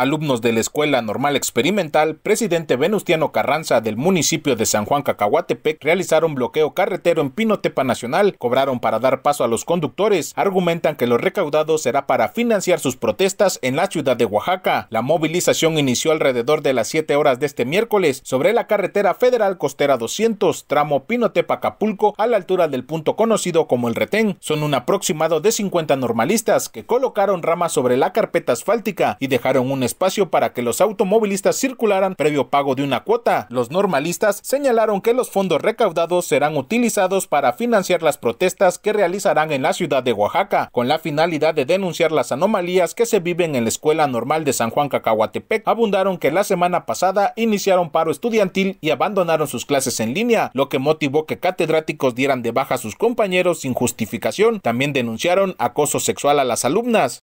alumnos de la Escuela Normal Experimental, presidente Venustiano Carranza del municipio de San Juan Cacahuatepec realizaron bloqueo carretero en Pinotepa Nacional, cobraron para dar paso a los conductores, argumentan que lo recaudado será para financiar sus protestas en la ciudad de Oaxaca. La movilización inició alrededor de las 7 horas de este miércoles sobre la carretera federal costera 200, tramo Pinotepa Acapulco, a la altura del punto conocido como el Retén. Son un aproximado de 50 normalistas que colocaron ramas sobre la carpeta asfáltica y dejaron un espacio para que los automovilistas circularan previo pago de una cuota. Los normalistas señalaron que los fondos recaudados serán utilizados para financiar las protestas que realizarán en la ciudad de Oaxaca, con la finalidad de denunciar las anomalías que se viven en la Escuela Normal de San Juan Cacahuatepec. Abundaron que la semana pasada iniciaron paro estudiantil y abandonaron sus clases en línea, lo que motivó que catedráticos dieran de baja a sus compañeros sin justificación. También denunciaron acoso sexual a las alumnas.